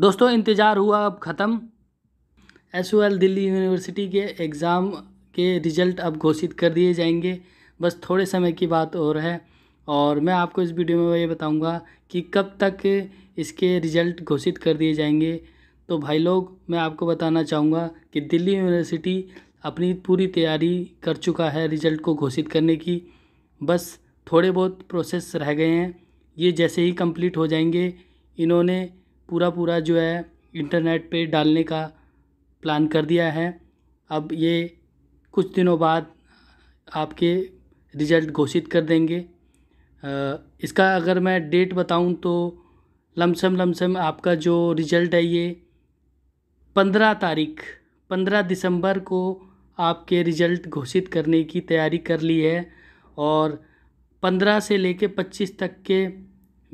दोस्तों इंतज़ार हुआ अब ख़त्म एस दिल्ली यूनिवर्सिटी के एग्ज़ाम के रिज़ल्ट अब घोषित कर दिए जाएंगे बस थोड़े समय की बात और है और मैं आपको इस वीडियो में ये बताऊंगा कि कब तक इसके रिज़ल्ट घोषित कर दिए जाएंगे तो भाई लोग मैं आपको बताना चाहूँगा कि दिल्ली यूनिवर्सिटी अपनी पूरी तैयारी कर चुका है रिज़ल्ट को घोषित करने की बस थोड़े बहुत प्रोसेस रह गए हैं ये जैसे ही कंप्लीट हो जाएंगे इन्होंने पूरा पूरा जो है इंटरनेट पे डालने का प्लान कर दिया है अब ये कुछ दिनों बाद आपके रिज़ल्ट घोषित कर देंगे इसका अगर मैं डेट बताऊं तो लमसम लमसम आपका जो रिज़ल्ट है ये पंद्रह तारीख पंद्रह दिसंबर को आपके रिज़ल्ट घोषित करने की तैयारी कर ली है और पंद्रह से लेके पच्चीस तक के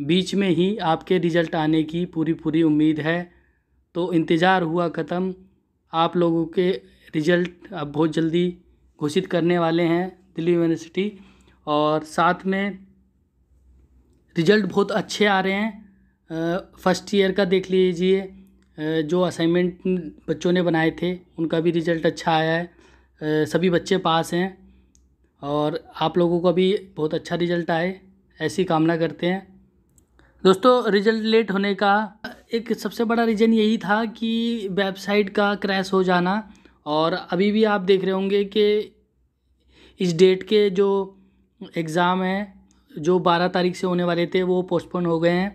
बीच में ही आपके रिज़ल्ट आने की पूरी पूरी उम्मीद है तो इंतज़ार हुआ ख़त्म आप लोगों के रिज़ल्ट अब बहुत जल्दी घोषित करने वाले हैं दिल्ली यूनिवर्सिटी और साथ में रिज़ल्ट बहुत अच्छे आ रहे हैं फर्स्ट ईयर का देख लीजिए जो असाइनमेंट बच्चों ने बनाए थे उनका भी रिज़ल्ट अच्छा आया है सभी बच्चे पास हैं और आप लोगों का भी बहुत अच्छा रिज़ल्ट आए ऐसी कामना करते हैं दोस्तों रिजल्ट लेट होने का एक सबसे बड़ा रीज़न यही था कि वेबसाइट का क्रैश हो जाना और अभी भी आप देख रहे होंगे कि इस डेट के जो एग्ज़ाम हैं जो 12 तारीख से होने वाले थे वो पोस्टपोन हो गए हैं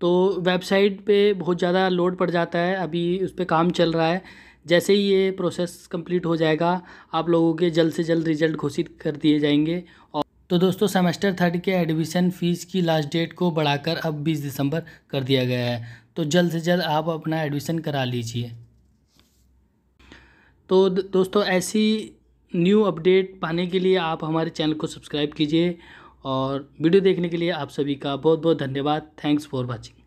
तो वेबसाइट पे बहुत ज़्यादा लोड पड़ जाता है अभी उस पर काम चल रहा है जैसे ही ये प्रोसेस कंप्लीट हो जाएगा आप लोगों के जल्द से जल्द रिज़ल्ट घोषित कर दिए जाएंगे और तो दोस्तों सेमेस्टर थर्ड के एडमिशन फ़ीस की लास्ट डेट को बढ़ाकर अब 20 दिसंबर कर दिया गया है तो जल्द से जल्द आप अपना एडमिशन करा लीजिए तो दोस्तों ऐसी न्यू अपडेट पाने के लिए आप हमारे चैनल को सब्सक्राइब कीजिए और वीडियो देखने के लिए आप सभी का बहुत बहुत धन्यवाद थैंक्स फॉर वॉचिंग